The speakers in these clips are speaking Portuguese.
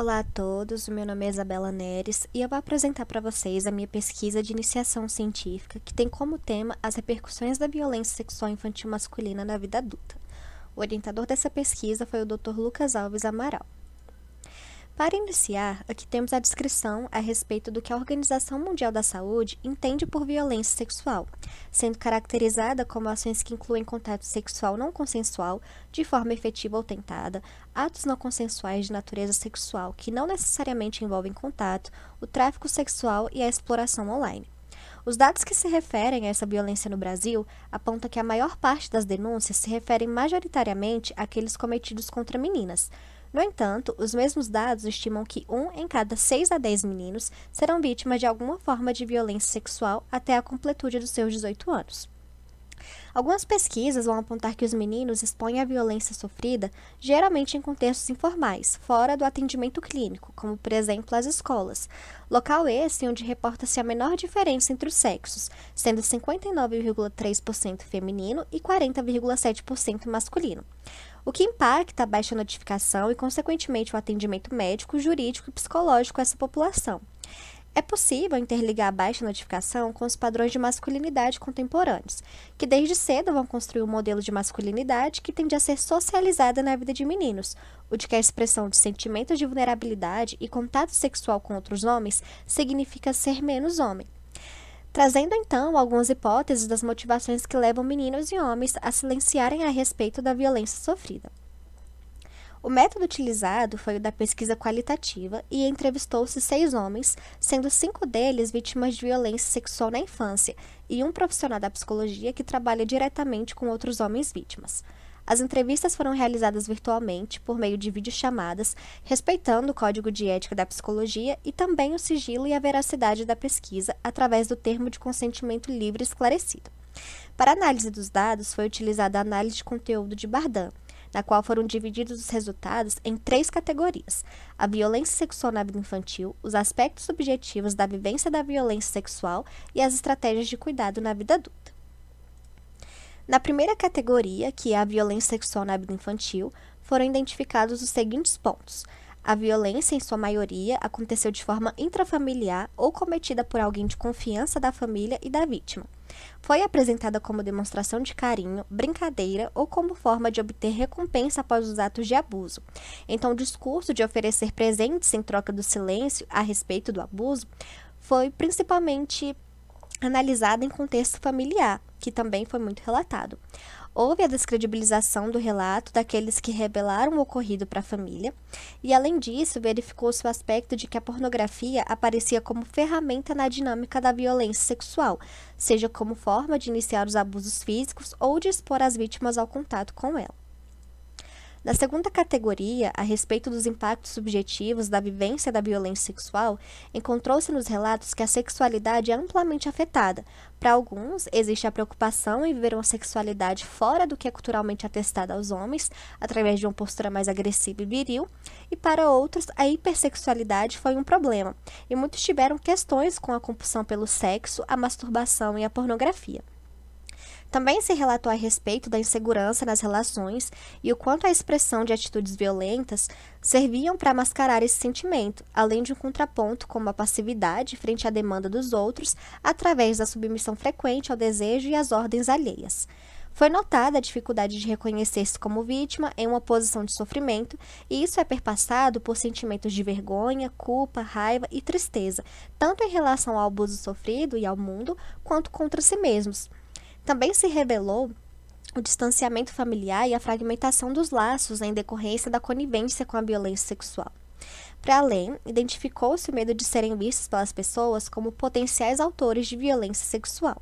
Olá a todos, meu nome é Isabela Neres e eu vou apresentar para vocês a minha pesquisa de iniciação científica que tem como tema as repercussões da violência sexual infantil masculina na vida adulta. O orientador dessa pesquisa foi o Dr. Lucas Alves Amaral. Para iniciar, aqui temos a descrição a respeito do que a Organização Mundial da Saúde entende por violência sexual, sendo caracterizada como ações que incluem contato sexual não consensual, de forma efetiva ou tentada, atos não consensuais de natureza sexual que não necessariamente envolvem contato, o tráfico sexual e a exploração online. Os dados que se referem a essa violência no Brasil apontam que a maior parte das denúncias se referem majoritariamente àqueles cometidos contra meninas. No entanto, os mesmos dados estimam que um em cada 6 a 10 meninos serão vítimas de alguma forma de violência sexual até a completude dos seus 18 anos. Algumas pesquisas vão apontar que os meninos expõem a violência sofrida geralmente em contextos informais, fora do atendimento clínico, como por exemplo as escolas, local esse onde reporta-se a menor diferença entre os sexos, sendo 59,3% feminino e 40,7% masculino o que impacta a baixa notificação e, consequentemente, o atendimento médico, jurídico e psicológico a essa população. É possível interligar a baixa notificação com os padrões de masculinidade contemporâneos, que desde cedo vão construir um modelo de masculinidade que tende a ser socializada na vida de meninos, o de que a expressão de sentimentos de vulnerabilidade e contato sexual com outros homens significa ser menos homem. Trazendo então algumas hipóteses das motivações que levam meninos e homens a silenciarem a respeito da violência sofrida. O método utilizado foi o da pesquisa qualitativa e entrevistou-se seis homens, sendo cinco deles vítimas de violência sexual na infância e um profissional da psicologia que trabalha diretamente com outros homens vítimas. As entrevistas foram realizadas virtualmente por meio de videochamadas, respeitando o Código de Ética da Psicologia e também o sigilo e a veracidade da pesquisa através do termo de consentimento livre esclarecido. Para análise dos dados, foi utilizada a análise de conteúdo de Bardan, na qual foram divididos os resultados em três categorias: a violência sexual na vida infantil, os aspectos subjetivos da vivência da violência sexual e as estratégias de cuidado na vida adulta. Na primeira categoria, que é a violência sexual na vida infantil, foram identificados os seguintes pontos. A violência, em sua maioria, aconteceu de forma intrafamiliar ou cometida por alguém de confiança da família e da vítima. Foi apresentada como demonstração de carinho, brincadeira ou como forma de obter recompensa após os atos de abuso. Então, o discurso de oferecer presentes em troca do silêncio a respeito do abuso foi principalmente analisado em contexto familiar, que também foi muito relatado. Houve a descredibilização do relato daqueles que revelaram o ocorrido para a família, e além disso, verificou-se o aspecto de que a pornografia aparecia como ferramenta na dinâmica da violência sexual, seja como forma de iniciar os abusos físicos ou de expor as vítimas ao contato com ela. Na segunda categoria, a respeito dos impactos subjetivos da vivência da violência sexual, encontrou-se nos relatos que a sexualidade é amplamente afetada. Para alguns, existe a preocupação em viver uma sexualidade fora do que é culturalmente atestada aos homens, através de uma postura mais agressiva e viril, e para outros, a hipersexualidade foi um problema, e muitos tiveram questões com a compulsão pelo sexo, a masturbação e a pornografia. Também se relatou a respeito da insegurança nas relações e o quanto a expressão de atitudes violentas serviam para mascarar esse sentimento, além de um contraponto como a passividade frente à demanda dos outros, através da submissão frequente ao desejo e às ordens alheias. Foi notada a dificuldade de reconhecer-se como vítima em uma posição de sofrimento, e isso é perpassado por sentimentos de vergonha, culpa, raiva e tristeza, tanto em relação ao abuso sofrido e ao mundo, quanto contra si mesmos. Também se revelou o distanciamento familiar e a fragmentação dos laços em decorrência da conivência com a violência sexual. Para além, identificou-se o medo de serem vistos pelas pessoas como potenciais autores de violência sexual.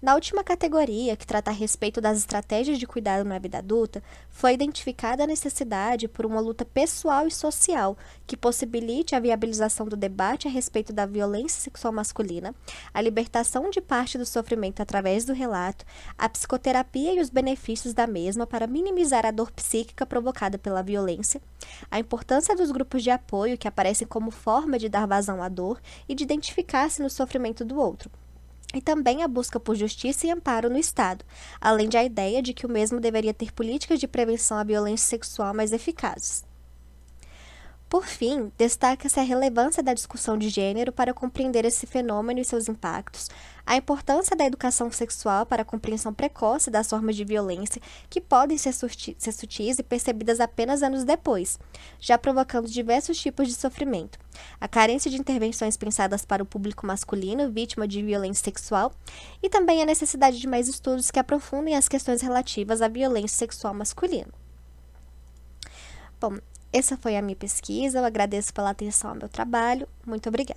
Na última categoria, que trata a respeito das estratégias de cuidado na vida adulta, foi identificada a necessidade por uma luta pessoal e social que possibilite a viabilização do debate a respeito da violência sexual masculina, a libertação de parte do sofrimento através do relato, a psicoterapia e os benefícios da mesma para minimizar a dor psíquica provocada pela violência, a importância dos grupos de apoio que aparecem como forma de dar vazão à dor e de identificar-se no sofrimento do outro e também a busca por justiça e amparo no Estado, além de a ideia de que o mesmo deveria ter políticas de prevenção à violência sexual mais eficazes. Por fim, destaca-se a relevância da discussão de gênero para compreender esse fenômeno e seus impactos, a importância da educação sexual para a compreensão precoce das formas de violência que podem ser, ser sutis e percebidas apenas anos depois, já provocando diversos tipos de sofrimento. A carência de intervenções pensadas para o público masculino vítima de violência sexual e também a necessidade de mais estudos que aprofundem as questões relativas à violência sexual masculina. Bom, essa foi a minha pesquisa, eu agradeço pela atenção ao meu trabalho. Muito obrigada.